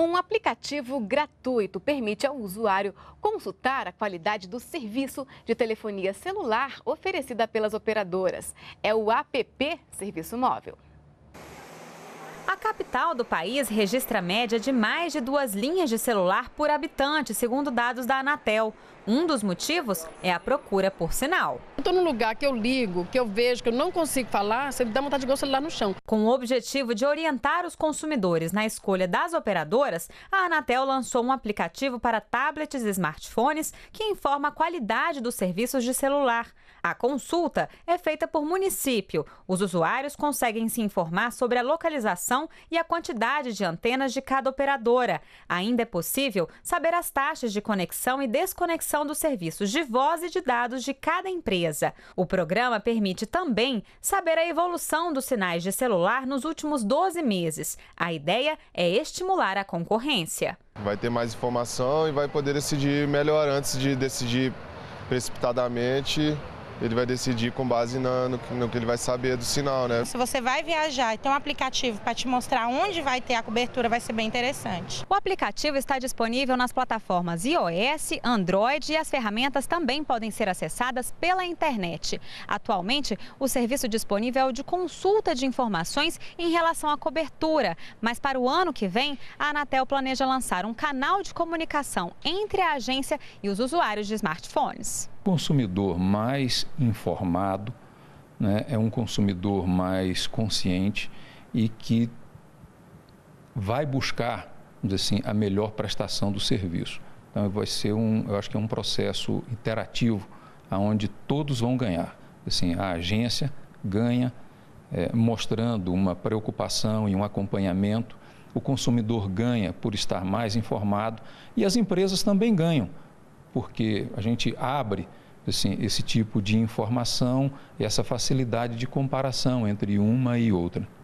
Um aplicativo gratuito permite ao usuário consultar a qualidade do serviço de telefonia celular oferecida pelas operadoras. É o APP Serviço Móvel capital do país registra média de mais de duas linhas de celular por habitante, segundo dados da Anatel. Um dos motivos é a procura por sinal. Estou num lugar que eu ligo, que eu vejo, que eu não consigo falar, você me dá vontade de jogar o celular no chão. Com o objetivo de orientar os consumidores na escolha das operadoras, a Anatel lançou um aplicativo para tablets e smartphones que informa a qualidade dos serviços de celular. A consulta é feita por município. Os usuários conseguem se informar sobre a localização e a quantidade de antenas de cada operadora. Ainda é possível saber as taxas de conexão e desconexão dos serviços de voz e de dados de cada empresa. O programa permite também saber a evolução dos sinais de celular nos últimos 12 meses. A ideia é estimular a concorrência. Vai ter mais informação e vai poder decidir melhor antes de decidir precipitadamente ele vai decidir com base na, no, no, que ele vai saber do sinal, né? Se você vai viajar e tem um aplicativo para te mostrar onde vai ter a cobertura, vai ser bem interessante. O aplicativo está disponível nas plataformas iOS, Android e as ferramentas também podem ser acessadas pela internet. Atualmente, o serviço disponível é o de consulta de informações em relação à cobertura, mas para o ano que vem, a Anatel planeja lançar um canal de comunicação entre a agência e os usuários de smartphones consumidor mais informado, né, é um consumidor mais consciente e que vai buscar, vamos assim, a melhor prestação do serviço. Então vai ser um, eu acho que é um processo interativo, aonde todos vão ganhar. Assim, a agência ganha é, mostrando uma preocupação e um acompanhamento, o consumidor ganha por estar mais informado e as empresas também ganham porque a gente abre assim, esse tipo de informação, essa facilidade de comparação entre uma e outra.